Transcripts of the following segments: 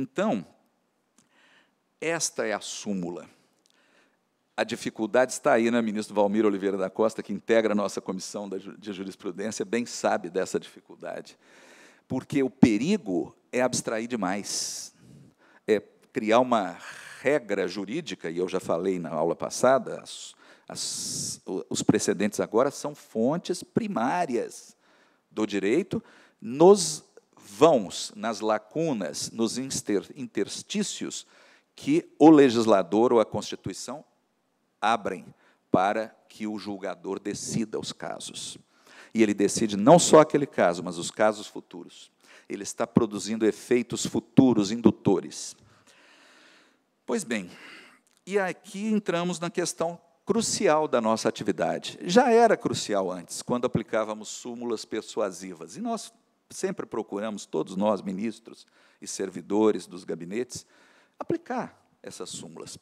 Então, esta é a súmula. A dificuldade está aí, né, ministro Valmir Oliveira da Costa, que integra a nossa comissão de jurisprudência, bem sabe dessa dificuldade. Porque o perigo é abstrair demais, é criar uma regra jurídica, e eu já falei na aula passada, as, as, os precedentes agora são fontes primárias do direito, nos vãos, nas lacunas, nos interstícios que o legislador ou a Constituição abrem para que o julgador decida os casos. E ele decide não só aquele caso, mas os casos futuros. Ele está produzindo efeitos futuros, indutores. Pois bem, e aqui entramos na questão crucial da nossa atividade. Já era crucial antes, quando aplicávamos súmulas persuasivas. E nós sempre procuramos, todos nós, ministros e servidores dos gabinetes, aplicar essas súmulas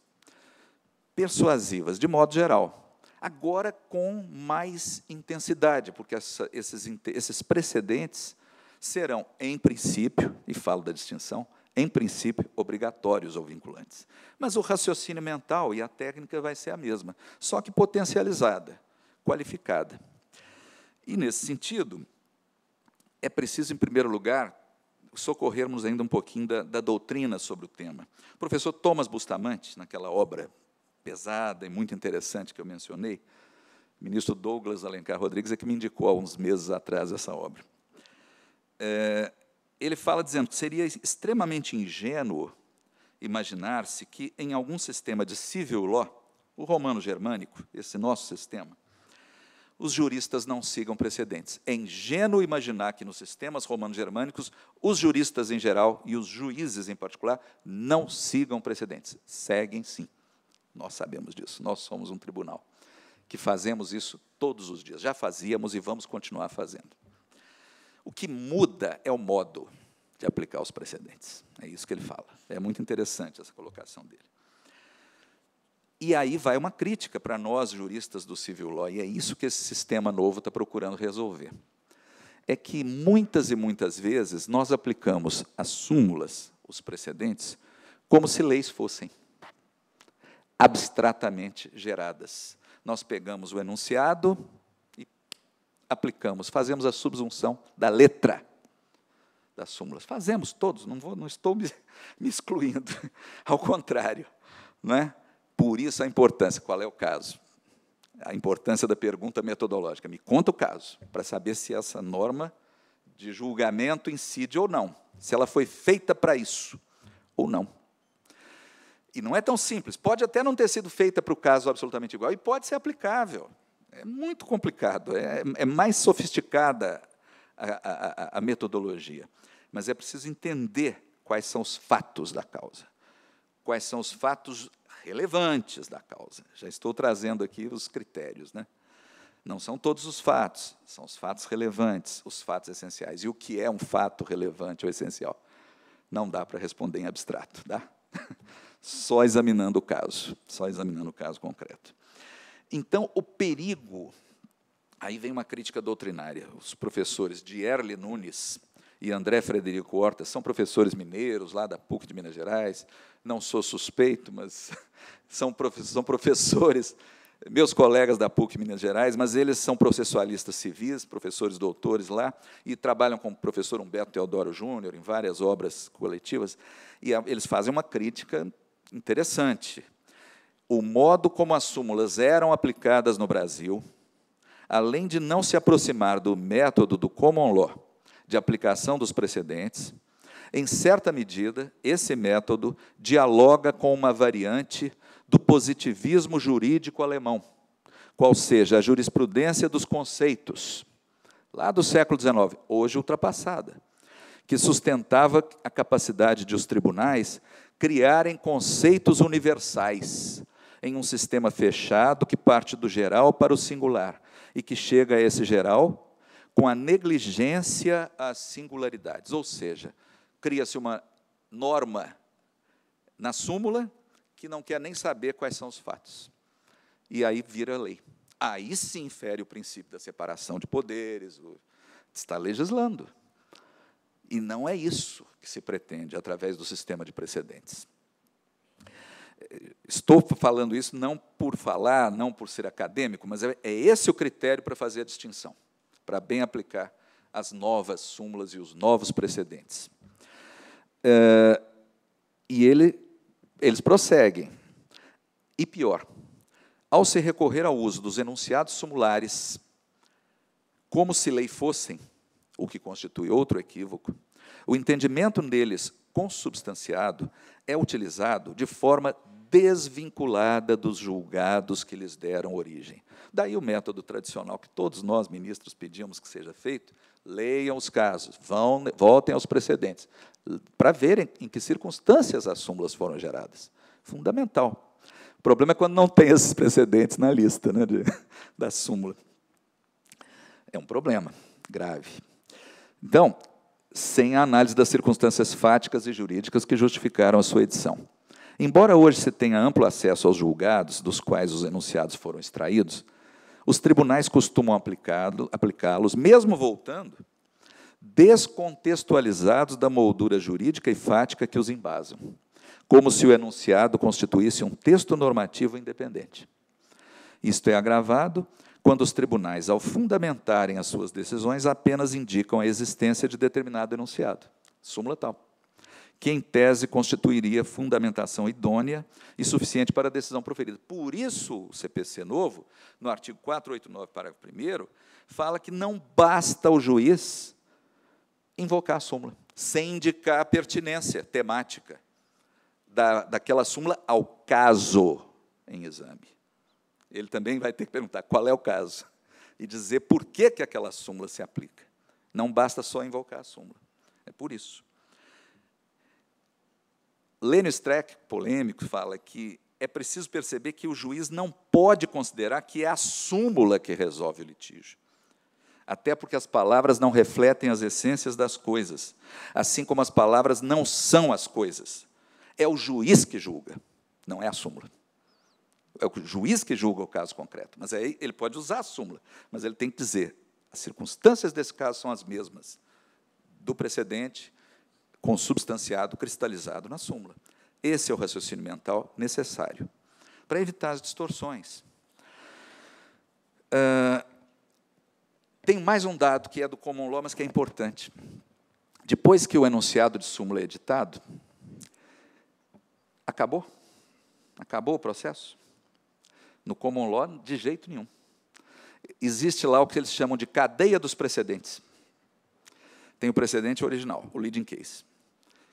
persuasivas, de modo geral. Agora com mais intensidade, porque essa, esses, esses precedentes serão, em princípio, e falo da distinção, em princípio, obrigatórios ou vinculantes. Mas o raciocínio mental e a técnica vai ser a mesma, só que potencializada, qualificada. E, nesse sentido, é preciso, em primeiro lugar, socorrermos ainda um pouquinho da, da doutrina sobre o tema. O professor Thomas Bustamante, naquela obra pesada e muito interessante que eu mencionei, o ministro Douglas Alencar Rodrigues é que me indicou há uns meses atrás essa obra. É, ele fala dizendo que seria extremamente ingênuo imaginar-se que em algum sistema de civil law, o romano germânico, esse nosso sistema, os juristas não sigam precedentes. É ingênuo imaginar que nos sistemas romano-germânicos, os juristas em geral e os juízes em particular não sigam precedentes. Seguem sim. Nós sabemos disso. Nós somos um tribunal que fazemos isso todos os dias. Já fazíamos e vamos continuar fazendo. O que muda é o modo de aplicar os precedentes. É isso que ele fala. É muito interessante essa colocação dele. E aí vai uma crítica para nós, juristas do civil law, e é isso que esse sistema novo está procurando resolver. É que muitas e muitas vezes nós aplicamos as súmulas, os precedentes, como se leis fossem abstratamente geradas. Nós pegamos o enunciado e aplicamos, fazemos a subsunção da letra das súmulas. Fazemos todos, não, vou, não estou me, me excluindo, ao contrário. Não é? Por isso a importância. Qual é o caso? A importância da pergunta metodológica. Me conta o caso, para saber se essa norma de julgamento incide ou não, se ela foi feita para isso ou não. E não é tão simples. Pode até não ter sido feita para o caso absolutamente igual e pode ser aplicável. É muito complicado, é, é mais sofisticada a, a, a metodologia. Mas é preciso entender quais são os fatos da causa, quais são os fatos relevantes da causa. Já estou trazendo aqui os critérios, né? Não são todos os fatos, são os fatos relevantes, os fatos essenciais. E o que é um fato relevante ou essencial? Não dá para responder em abstrato, dá? Tá? Só examinando o caso, só examinando o caso concreto. Então, o perigo, aí vem uma crítica doutrinária. Os professores de Erle Nunes e André Frederico Horta são professores mineiros lá da PUC de Minas Gerais. Não sou suspeito, mas são, professores, meus colegas da PUC Minas Gerais, mas eles são processualistas civis, professores doutores lá, e trabalham com o professor Humberto Teodoro Júnior em várias obras coletivas, e eles fazem uma crítica interessante. O modo como as súmulas eram aplicadas no Brasil, além de não se aproximar do método do common law, de aplicação dos precedentes, em certa medida, esse método dialoga com uma variante do positivismo jurídico alemão, qual seja a jurisprudência dos conceitos, lá do século XIX, hoje ultrapassada, que sustentava a capacidade de os tribunais criarem conceitos universais em um sistema fechado que parte do geral para o singular e que chega a esse geral com a negligência às singularidades. Ou seja, cria-se uma norma na súmula que não quer nem saber quais são os fatos. E aí vira lei. Aí se infere o princípio da separação de poderes, o, está legislando. E não é isso que se pretende através do sistema de precedentes. Estou falando isso não por falar, não por ser acadêmico, mas é, é esse o critério para fazer a distinção para bem aplicar as novas súmulas e os novos precedentes. É, e ele, eles prosseguem. E pior, ao se recorrer ao uso dos enunciados sumulares como se lei fossem, o que constitui outro equívoco, o entendimento neles consubstanciado é utilizado de forma desvinculada dos julgados que lhes deram origem. Daí o método tradicional que todos nós, ministros, pedimos que seja feito: leiam os casos, vão, voltem aos precedentes, para verem em que circunstâncias as súmulas foram geradas. Fundamental. O problema é quando não tem esses precedentes na lista né, de, da súmula. É um problema grave. Então, sem a análise das circunstâncias fáticas e jurídicas que justificaram a sua edição. Embora hoje se tenha amplo acesso aos julgados, dos quais os enunciados foram extraídos, os tribunais costumam aplicá-los, mesmo voltando, descontextualizados da moldura jurídica e fática que os embasam, como se o enunciado constituísse um texto normativo independente. Isto é agravado quando os tribunais, ao fundamentarem as suas decisões, apenas indicam a existência de determinado enunciado. Súmula tal que em tese constituiria fundamentação idônea e suficiente para a decisão proferida. Por isso, o CPC novo, no artigo 489, parágrafo 1 fala que não basta o juiz invocar a súmula, sem indicar a pertinência temática da, daquela súmula ao caso em exame. Ele também vai ter que perguntar qual é o caso e dizer por que, que aquela súmula se aplica. Não basta só invocar a súmula. É por isso. Lênio Streck, polêmico, fala que é preciso perceber que o juiz não pode considerar que é a súmula que resolve o litígio. Até porque as palavras não refletem as essências das coisas, assim como as palavras não são as coisas. É o juiz que julga, não é a súmula. É o juiz que julga o caso concreto, mas aí ele pode usar a súmula, mas ele tem que dizer: as circunstâncias desse caso são as mesmas do precedente consubstanciado, cristalizado na súmula. Esse é o raciocínio mental necessário para evitar as distorções. Uh, tem mais um dado que é do common law, mas que é importante. Depois que o enunciado de súmula é editado, acabou? Acabou o processo? No common law, de jeito nenhum. Existe lá o que eles chamam de cadeia dos precedentes. Tem o precedente original, o leading case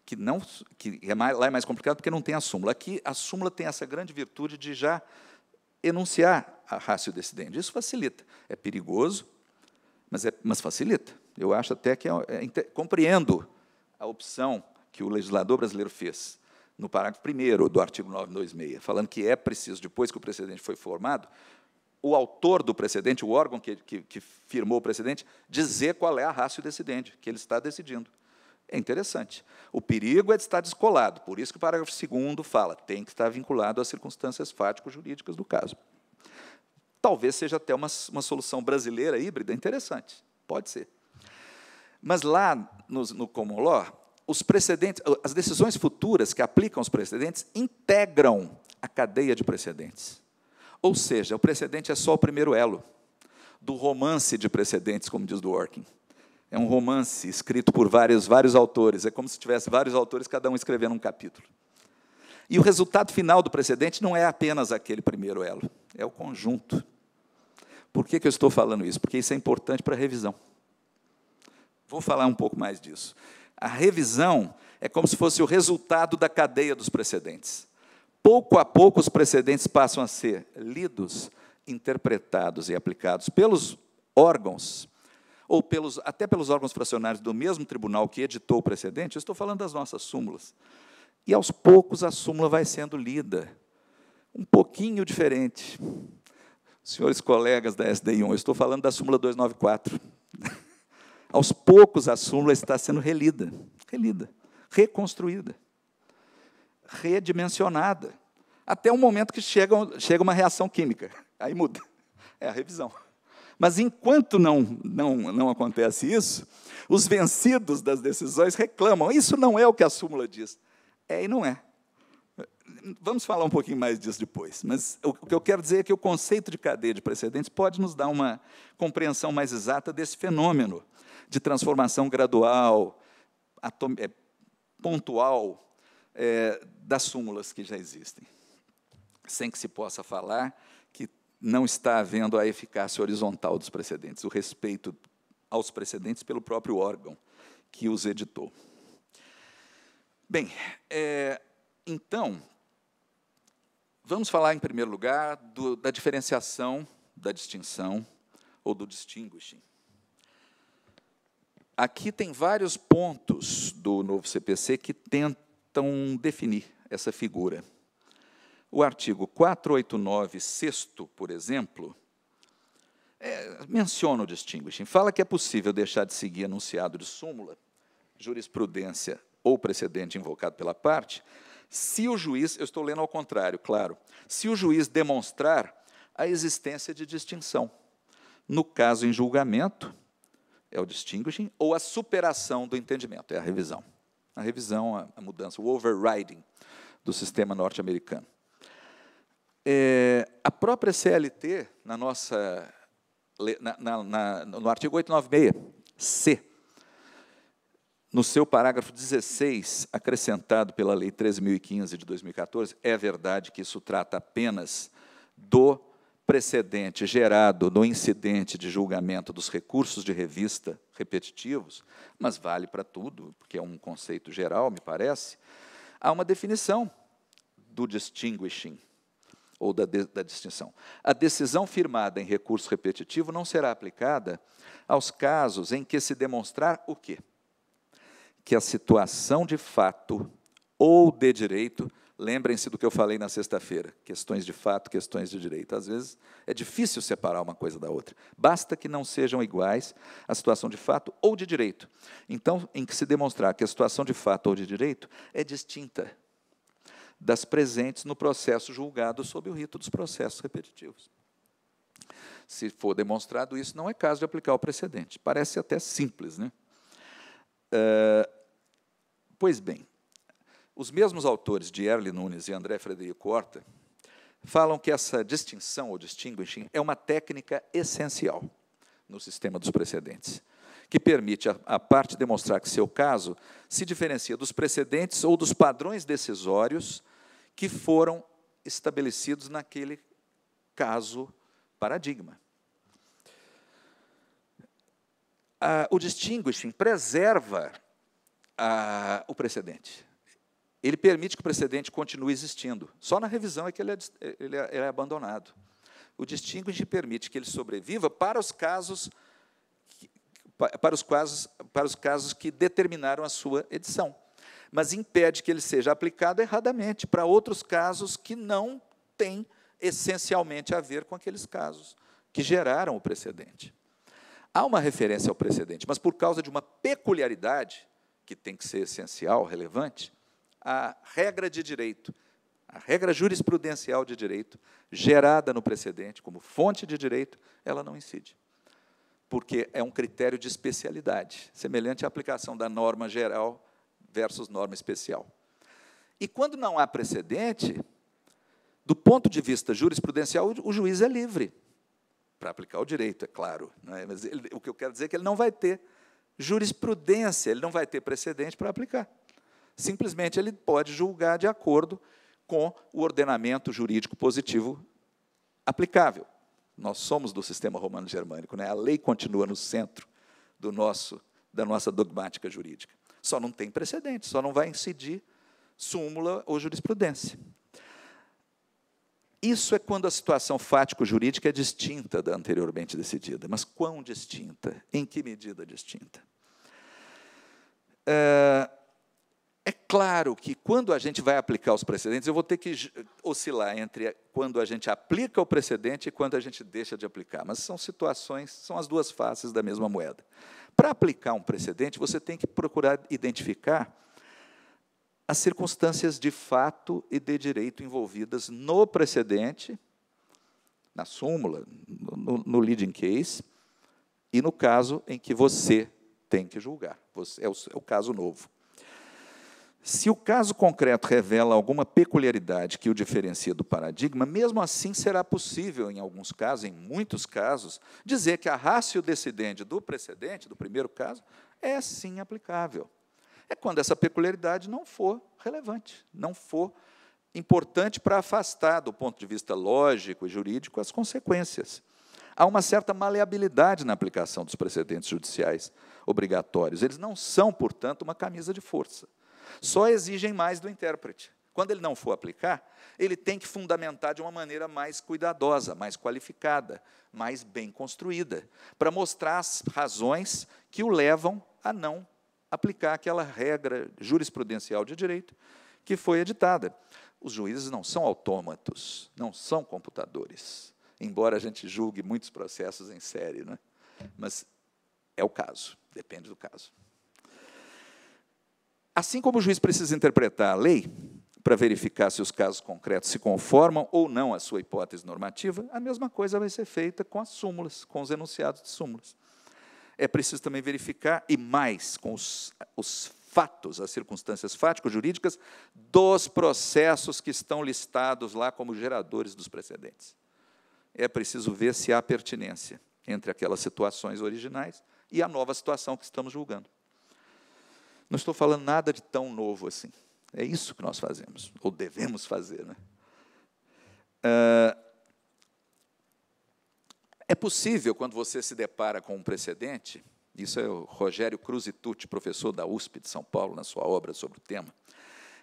que, não, que é mais, lá é mais complicado porque não tem a súmula. Aqui, a súmula tem essa grande virtude de já enunciar a ratio decidendi. Isso facilita. É perigoso, mas, é, mas facilita. Eu acho até que é, é, compreendo a opção que o legislador brasileiro fez no parágrafo 1 do artigo 926, falando que é preciso, depois que o precedente foi formado, o autor do precedente, o órgão que, que, que firmou o precedente, dizer qual é a ratio decidendi, que ele está decidindo. É interessante. O perigo é de estar descolado. Por isso que o parágrafo 2 fala, tem que estar vinculado às circunstâncias fático-jurídicas do caso. Talvez seja até uma, uma solução brasileira híbrida é interessante. Pode ser. Mas lá no, no common law, os precedentes, as decisões futuras que aplicam os precedentes integram a cadeia de precedentes. Ou seja, o precedente é só o primeiro elo do romance de precedentes, como diz o Dworkin. É um romance escrito por vários, vários autores. É como se tivesse vários autores, cada um escrevendo um capítulo. E o resultado final do precedente não é apenas aquele primeiro elo, é o conjunto. Por que, que eu estou falando isso? Porque isso é importante para a revisão. Vou falar um pouco mais disso. A revisão é como se fosse o resultado da cadeia dos precedentes. Pouco a pouco, os precedentes passam a ser lidos, interpretados e aplicados pelos órgãos ou pelos, até pelos órgãos fracionários do mesmo tribunal que editou o precedente, eu estou falando das nossas súmulas. E aos poucos a súmula vai sendo lida, um pouquinho diferente. Senhores colegas da SDI1, eu estou falando da súmula 294. aos poucos a súmula está sendo relida, relida, reconstruída, redimensionada, até o momento que chega, chega uma reação química. Aí muda. É a revisão. Mas enquanto não, não, não acontece isso, os vencidos das decisões reclamam. Isso não é o que a súmula diz. É e não é. Vamos falar um pouquinho mais disso depois, mas o que eu quero dizer é que o conceito de cadeia de precedentes pode nos dar uma compreensão mais exata desse fenômeno de transformação gradual, é, pontual, é, das súmulas que já existem, sem que se possa falar não está havendo a eficácia horizontal dos precedentes, o respeito aos precedentes pelo próprio órgão que os editou. Bem, é, então, vamos falar, em primeiro lugar, do, da diferenciação, da distinção ou do distinguishing. Aqui tem vários pontos do novo CPC que tentam definir essa figura. O artigo 489, sexto, por exemplo, é, menciona o distinguishing, fala que é possível deixar de seguir anunciado de súmula, jurisprudência ou precedente invocado pela parte, se o juiz, eu estou lendo ao contrário, claro, se o juiz demonstrar a existência de distinção. No caso em julgamento, é o distinguishing, ou a superação do entendimento, é a revisão. A revisão, a, mudança, o overriding do sistema norte-americano. É, a própria CLT, na nossa, na, na, na, no artigo 896C, no seu parágrafo 16, acrescentado pela Lei 13.015 de 2014, é verdade que isso trata apenas do precedente gerado no incidente de julgamento dos recursos de revista repetitivos, mas vale para tudo, porque é um conceito geral, me parece. Há uma definição do distinguishing ou da, de, da distinção. A decisão firmada em recurso repetitivo não será aplicada aos casos em que se demonstrar o quê? Que a situação de fato ou de direito, lembrem-se do que eu falei na sexta-feira, questões de fato, questões de direito. Às vezes é difícil separar uma coisa da outra. Basta que não sejam iguais a situação de fato ou de direito. Então, em que se demonstrar que a situação de fato ou de direito é distinta das presentes no processo julgado sob o rito dos processos repetitivos. Se for demonstrado isso, não é caso de aplicar o precedente. Parece até simples, né? É, pois bem, os mesmos autores de Erle Nunes e André Frederico Horta falam que essa distinção ou distinguishing é uma técnica essencial no sistema dos precedentes, que permite à parte demonstrar que seu caso se diferencia dos precedentes ou dos padrões decisórios que foram estabelecidos naquele caso paradigma. Ah, o distinguishing preserva ah, o precedente. Ele permite que o precedente continue existindo. Só na revisão é que ele é, ele é, ele é abandonado. O distinguishing permite que ele sobreviva para os casos para os, casos, para os casos que determinaram a sua edição mas impede que ele seja aplicado erradamente para outros casos que não têm essencialmente a ver com aqueles casos que geraram o precedente. Há uma referência ao precedente, mas por causa de uma peculiaridade, que tem que ser essencial, relevante, a regra de direito, a regra jurisprudencial de direito, gerada no precedente como fonte de direito, ela não incide. Porque é um critério de especialidade, semelhante à aplicação da norma geral versus norma especial. E quando não há precedente, do ponto de vista jurisprudencial, o juiz é livre para aplicar o direito, é claro. É? Mas ele, o que eu quero dizer é que ele não vai ter jurisprudência, ele não vai ter precedente para aplicar. Simplesmente ele pode julgar de acordo com o ordenamento jurídico positivo aplicável. Nós somos do sistema romano-germânico, né? a lei continua no centro do nosso, da nossa dogmática jurídica. Só não tem precedente, só não vai incidir súmula ou jurisprudência. Isso é quando a situação fático-jurídica é distinta da anteriormente decidida. Mas quão distinta? Em que medida distinta? É, é claro que quando a gente vai aplicar os precedentes, eu vou ter que oscilar entre quando a gente aplica o precedente e quando a gente deixa de aplicar. Mas são situações, são as duas faces da mesma moeda para aplicar um precedente, você tem que procurar identificar as circunstâncias de fato e de direito envolvidas no precedente, na súmula, no, no leading case, e no caso em que você tem que julgar. Você, é, o, é o caso novo. Se o caso concreto revela alguma peculiaridade que o diferencia do paradigma, mesmo assim será possível, em alguns casos, em muitos casos, dizer que a ratio decidente do precedente, do primeiro caso, é sim aplicável. É quando essa peculiaridade não for relevante, não for importante para afastar, do ponto de vista lógico e jurídico, as consequências. Há uma certa maleabilidade na aplicação dos precedentes judiciais obrigatórios. Eles não são, portanto, uma camisa de força só exigem mais do intérprete. Quando ele não for aplicar, ele tem que fundamentar de uma maneira mais cuidadosa, mais qualificada, mais bem construída, para mostrar as razões que o levam a não aplicar aquela regra jurisprudencial de direito que foi editada. Os juízes não são autômatos, não são computadores, embora a gente julgue muitos processos em série, é? mas é o caso, depende do caso. Assim como o juiz precisa interpretar a lei para verificar se os casos concretos se conformam ou não à sua hipótese normativa, a mesma coisa vai ser feita com as súmulas, com os enunciados de súmulas. É preciso também verificar, e mais, com os, os fatos, as circunstâncias fático-jurídicas dos processos que estão listados lá como geradores dos precedentes. É preciso ver se há pertinência entre aquelas situações originais e a nova situação que estamos julgando. Não estou falando nada de tão novo assim. É isso que nós fazemos, ou devemos fazer. Né? Ah, é possível, quando você se depara com um precedente, isso é o Rogério Cruzitucci, professor da USP de São Paulo, na sua obra sobre o tema,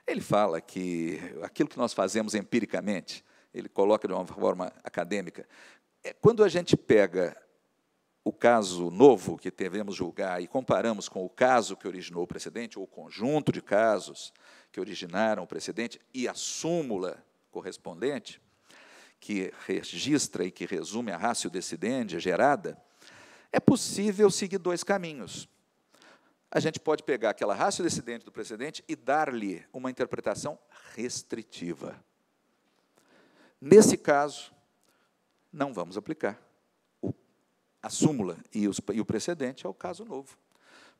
ele fala que aquilo que nós fazemos empiricamente, ele coloca de uma forma acadêmica, é quando a gente pega o caso novo que devemos julgar e comparamos com o caso que originou o precedente, ou o conjunto de casos que originaram o precedente, e a súmula correspondente, que registra e que resume a ratio decidendi gerada, é possível seguir dois caminhos. A gente pode pegar aquela ratio decidente do precedente e dar-lhe uma interpretação restritiva. Nesse caso, não vamos aplicar a súmula e, os, e o precedente é o caso novo.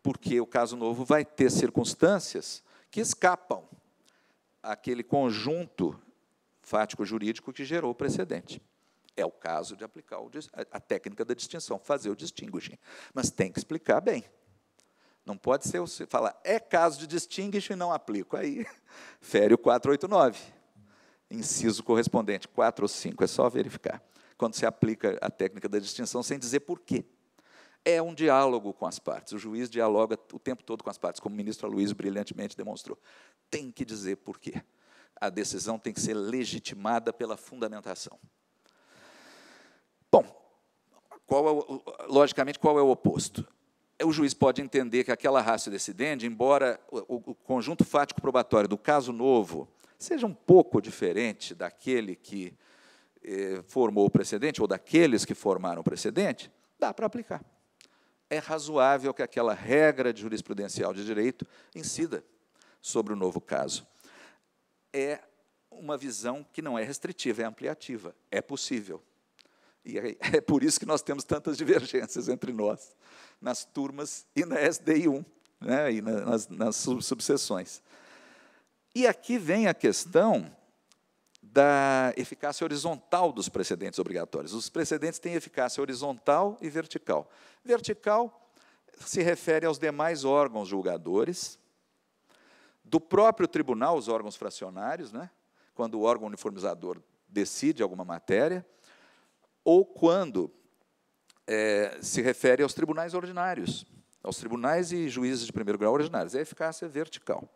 Porque o caso novo vai ter circunstâncias que escapam àquele conjunto fático-jurídico que gerou o precedente. É o caso de aplicar o, a técnica da distinção, fazer o distinguishing. Mas tem que explicar bem. Não pode ser você falar, é caso de distinguishing e não aplico. Aí, fere o 489. Inciso correspondente, 4 ou 5, é só verificar quando se aplica a técnica da distinção sem dizer porquê. É um diálogo com as partes. O juiz dialoga o tempo todo com as partes, como o ministro Luiz brilhantemente demonstrou. Tem que dizer porquê. A decisão tem que ser legitimada pela fundamentação. Bom, qual é o, logicamente, qual é o oposto? É, o juiz pode entender que aquela raça decidente, embora o, o conjunto fático probatório do caso novo seja um pouco diferente daquele que eh, formou o precedente, ou daqueles que formaram o precedente, dá para aplicar. É razoável que aquela regra de jurisprudencial de direito incida sobre o novo caso. É uma visão que não é restritiva, é ampliativa, é possível. E é por isso que nós temos tantas divergências entre nós, nas turmas e na SDI 1, né, e nas, nas subseções. E aqui vem a questão da eficácia horizontal dos precedentes obrigatórios. Os precedentes têm eficácia horizontal e vertical. Vertical se refere aos demais órgãos julgadores, do próprio tribunal, os órgãos fracionários, né? quando o órgão uniformizador decide alguma matéria, ou quando é, se refere aos tribunais ordinários, aos tribunais e juízes de primeiro grau ordinários. É a eficácia vertical.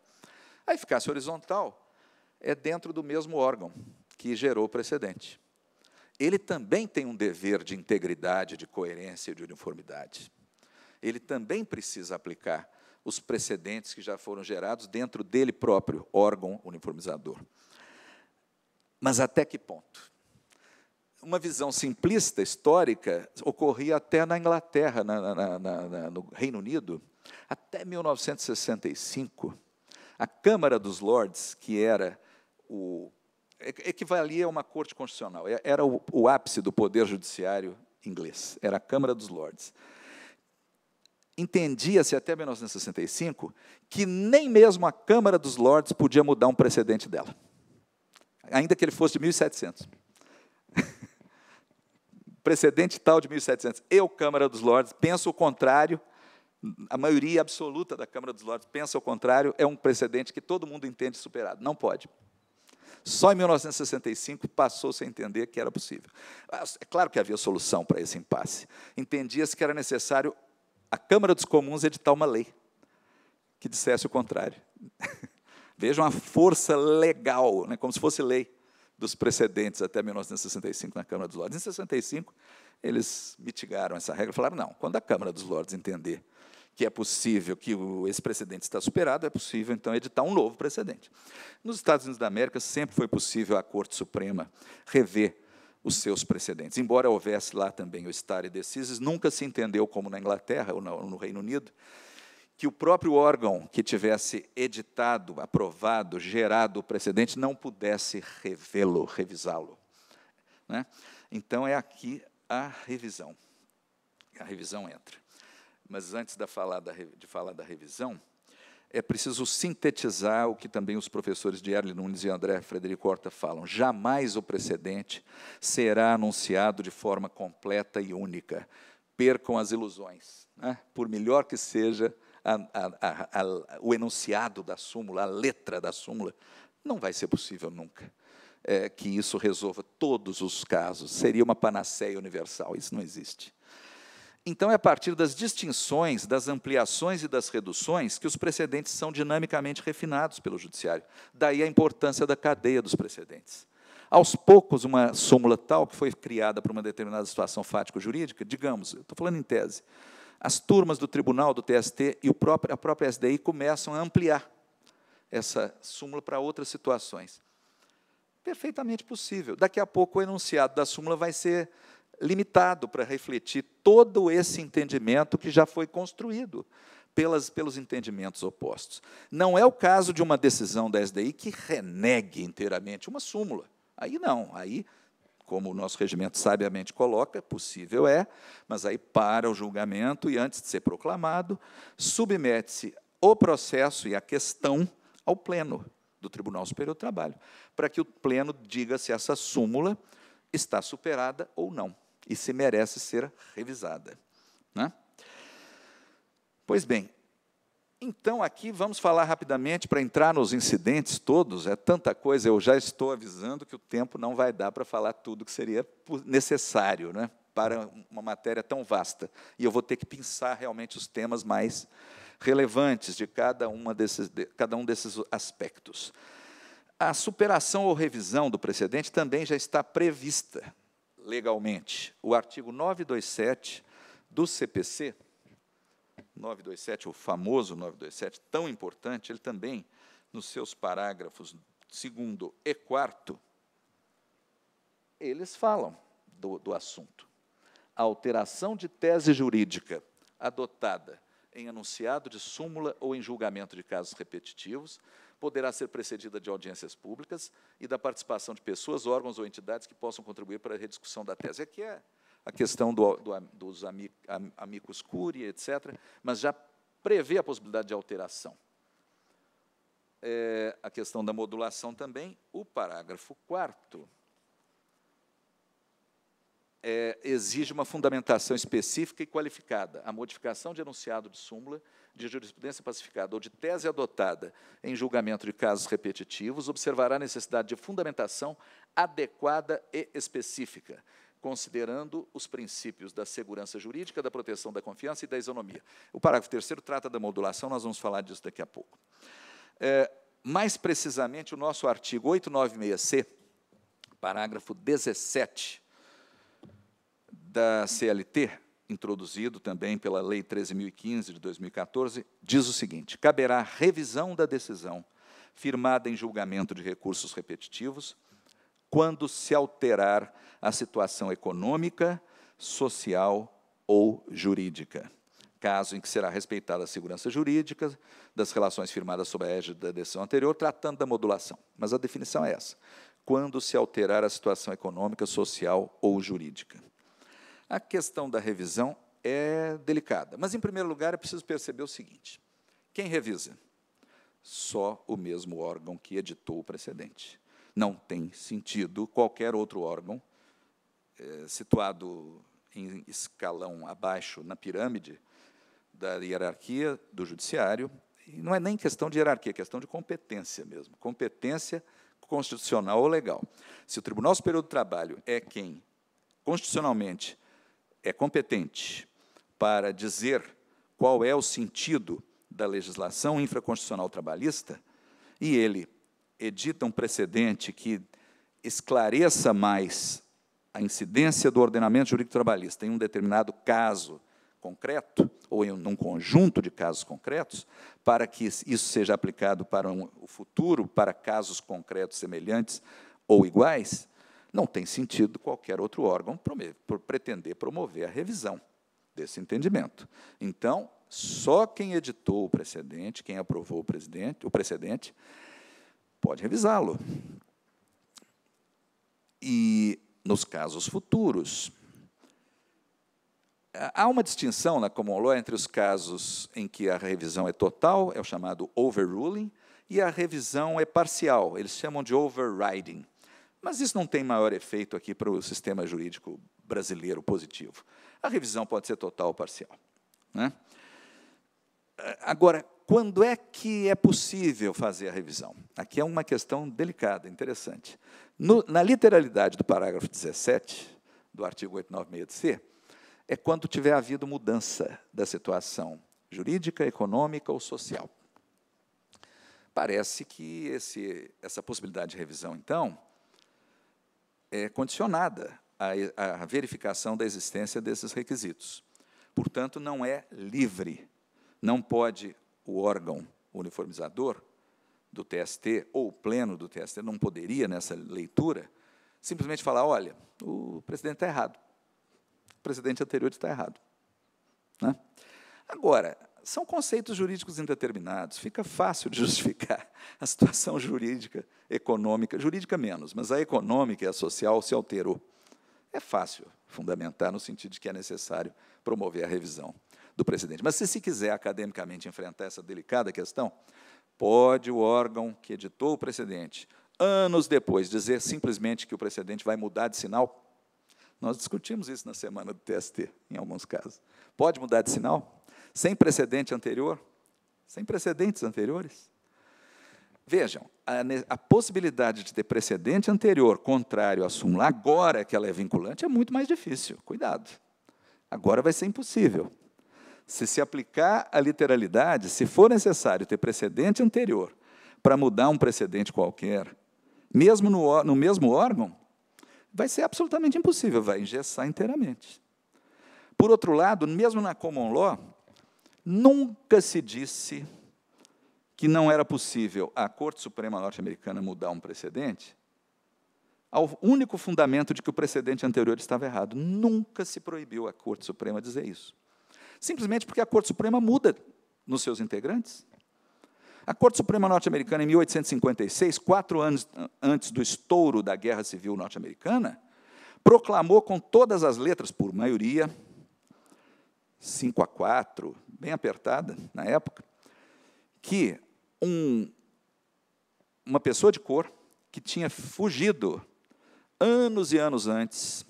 A eficácia horizontal é dentro do mesmo órgão que gerou o precedente. Ele também tem um dever de integridade, de coerência e de uniformidade. Ele também precisa aplicar os precedentes que já foram gerados dentro dele próprio, órgão uniformizador. Mas até que ponto? Uma visão simplista histórica ocorria até na Inglaterra, na, na, na, no Reino Unido, até 1965. A Câmara dos Lords, que era o equivalia a uma corte constitucional. Era o, o, ápice do poder judiciário inglês. Era a Câmara dos Lordes. Entendia-se até 1965 que nem mesmo a Câmara dos Lordes podia mudar um precedente dela, ainda que ele fosse de 1700. precedente tal de 1700. Eu, Câmara dos Lordes, penso o contrário. A maioria absoluta da Câmara dos Lordes pensa o contrário. É um precedente que todo mundo entende superado. Não pode. Só em 1965 passou-se a entender que era possível. É claro que havia solução para esse impasse. Entendia-se que era necessário a Câmara dos Comuns editar uma lei que dissesse o contrário. Vejam a força legal, né, como se fosse lei dos precedentes até 1965 na Câmara dos Lordes. Em 1965 eles mitigaram essa regra, falaram: não, quando a Câmara dos Lordes entender que é possível que esse precedente está superado, é possível, então, editar um novo precedente. Nos Estados Unidos da América, sempre foi possível a Corte Suprema rever os seus precedentes. Embora houvesse lá também o stare decisis, nunca se entendeu, como na Inglaterra ou no Reino Unido, que o próprio órgão que tivesse editado, aprovado, gerado o precedente não pudesse revê-lo, revisá-lo. Né? Então, é aqui a revisão. A revisão entra mas antes de falar da, de falar da revisão, é preciso sintetizar o que também os professores de Erle Nunes e André Frederico Horta falam. Jamais o precedente será anunciado de forma completa e única. Percam as ilusões. Né? Por melhor que seja a, a, a, o enunciado da súmula, a letra da súmula, não vai ser possível nunca é, que isso resolva todos os casos. Seria uma panaceia universal. Isso não existe. Então, é a partir das distinções, das ampliações e das reduções que os precedentes são dinamicamente refinados pelo Judiciário. Daí a importância da cadeia dos precedentes. Aos poucos, uma súmula tal que foi criada para uma determinada situação fático-jurídica, digamos, estou falando em tese, as turmas do Tribunal, do TST e próprio, a própria SDI começam a ampliar essa súmula para outras situações. Perfeitamente possível. Daqui a pouco, o enunciado da súmula vai ser limitado para refletir todo esse entendimento que já foi construído pelas, pelos entendimentos opostos. Não é o caso de uma decisão da SDI que renegue inteiramente uma súmula. Aí não, aí, como o nosso regimento sabiamente coloca, possível é, mas aí para o julgamento e, antes de ser proclamado, submete-se o processo e a questão ao pleno do Tribunal Superior do Trabalho, para que o pleno diga se essa súmula está superada ou não e se merece ser revisada. Né? Pois bem, então aqui vamos falar rapidamente para entrar nos incidentes todos, é tanta coisa, eu já estou avisando que o tempo não vai dar para falar tudo que seria necessário né, para uma matéria tão vasta. E eu vou ter que pensar realmente os temas mais relevantes de cada, uma desses, de cada um desses aspectos. A superação ou revisão do precedente também já está prevista legalmente. O artigo 927 do CPC, 927, o famoso 927, tão importante, ele também, nos seus parágrafos segundo e quarto, eles falam do, do assunto. A alteração de tese jurídica adotada em anunciado de súmula ou em julgamento de casos repetitivos, poderá ser precedida de audiências públicas e da participação de pessoas, órgãos ou entidades que possam contribuir para a rediscussão da tese. Aqui é a questão do, do, dos amigos am, amicus etc., mas já prevê a possibilidade de alteração. É, a questão da modulação também, o parágrafo 4 é, exige uma fundamentação específica e qualificada. A modificação de enunciado de súmula, de jurisprudência pacificada ou de tese adotada em julgamento de casos repetitivos observará a necessidade de fundamentação adequada e específica, considerando os princípios da segurança jurídica, da proteção da confiança e da isonomia. O parágrafo terceiro trata da modulação, nós vamos falar disso daqui a pouco. É, mais precisamente, o nosso artigo 896C, parágrafo 17, da CLT, introduzido também pela Lei 13.015 de 2014, diz o seguinte: caberá revisão da decisão firmada em julgamento de recursos repetitivos quando se alterar a situação econômica, social ou jurídica. Caso em que será respeitada a segurança jurídica das relações firmadas sob a égide da decisão anterior, tratando da modulação. Mas a definição é essa: quando se alterar a situação econômica, social ou jurídica. A questão da revisão é delicada, mas, em primeiro lugar, é preciso perceber o seguinte: quem revisa? Só o mesmo órgão que editou o precedente. Não tem sentido qualquer outro órgão é, situado em escalão abaixo na pirâmide da hierarquia do judiciário. E não é nem questão de hierarquia, é questão de competência mesmo. Competência constitucional ou legal. Se o Tribunal Superior do Trabalho é quem constitucionalmente é competente para dizer qual é o sentido da legislação infraconstitucional trabalhista e ele edita um precedente que esclareça mais a incidência do ordenamento jurídico trabalhista em um determinado caso concreto ou em um conjunto de casos concretos, para que isso seja aplicado para um, o futuro, para casos concretos semelhantes ou iguais, não tem sentido qualquer outro órgão pretender promover a revisão desse entendimento. Então, só quem editou o precedente, quem aprovou o, presidente, o precedente, pode revisá-lo. E nos casos futuros, há uma distinção na né, common law entre os casos em que a revisão é total, é o chamado overruling, e a revisão é parcial, eles chamam de overriding. Mas isso não tem maior efeito aqui para o sistema jurídico brasileiro positivo. A revisão pode ser total ou parcial. Né? Eh, agora, quando é que é possível fazer a revisão? Aqui é uma questão delicada, interessante. No, na literalidade do parágrafo 17 do artigo 896C, é quando tiver havido mudança da situação jurídica, econômica ou social. Parece que esse, essa possibilidade de revisão, então, é condicionada à, à verificação da existência desses requisitos. Portanto, não é livre. Não pode o órgão uniformizador do TST ou o pleno do TST não poderia, nessa leitura, simplesmente falar: olha, o presidente está errado, o presidente anterior está errado. Né? Agora, são conceitos jurídicos indeterminados, fica fácil de justificar a situação jurídica, econômica, jurídica menos, mas a econômica e a social se alterou. É fácil fundamentar no sentido de que é necessário promover a revisão do presidente. Mas se se quiser academicamente enfrentar essa delicada questão, pode o órgão que editou o precedente, anos depois, dizer simplesmente que o precedente vai mudar de sinal? Nós discutimos isso na semana do TST, em alguns casos. Pode mudar de sinal? sem precedente anterior, sem precedentes anteriores. Vejam, a, a, possibilidade de ter precedente anterior contrário à súmula, agora que ela é vinculante, é muito mais difícil. Cuidado. Agora vai ser impossível. Se se aplicar a literalidade, se for necessário ter precedente anterior para mudar um precedente qualquer, mesmo no, no mesmo órgão, vai ser absolutamente impossível, vai engessar inteiramente. Por outro lado, mesmo na common law, Nunca se disse que não era possível a Corte Suprema norte-americana mudar um precedente ao único fundamento de que o precedente anterior estava errado. Nunca se proibiu a Corte Suprema dizer isso. Simplesmente porque a Corte Suprema muda nos seus integrantes. A Corte Suprema norte-americana, em 1856, quatro anos antes do estouro da Guerra Civil norte-americana, proclamou com todas as letras, por maioria, 5 a 4, bem apertada na época, que um, uma pessoa de cor que tinha fugido anos e anos antes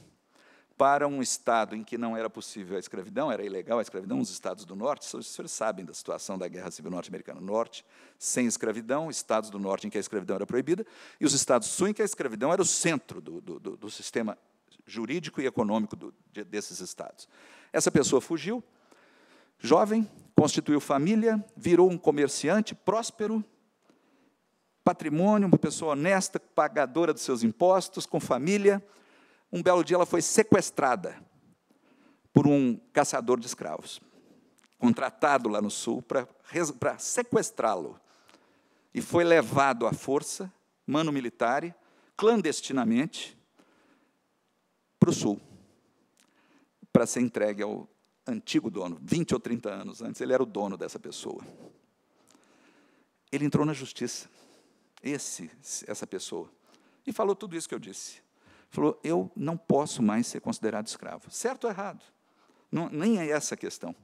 para um estado em que não era possível a escravidão, era ilegal a escravidão nos estados do norte, Os senhores sabem da situação da Guerra Civil Norte-Americana. Norte sem escravidão, estados do norte em que a escravidão era proibida, e os estados sul em que a escravidão era o centro do, do, do sistema jurídico e econômico do, de, desses estados. Essa pessoa fugiu, jovem, constituiu família, virou um comerciante próspero, patrimônio, uma pessoa honesta, pagadora dos seus impostos, com família. Um belo dia ela foi sequestrada por um caçador de escravos, contratado lá no sul para sequestrá-lo. E foi levado à força, mano militar, clandestinamente, para o sul, para ser entregue ao antigo dono. 20 ou 30 anos antes, ele era o dono dessa pessoa. Ele entrou na justiça, esse, essa pessoa, e falou tudo isso que eu disse. Falou: Eu não posso mais ser considerado escravo. Certo ou errado? Não, nem é essa a questão.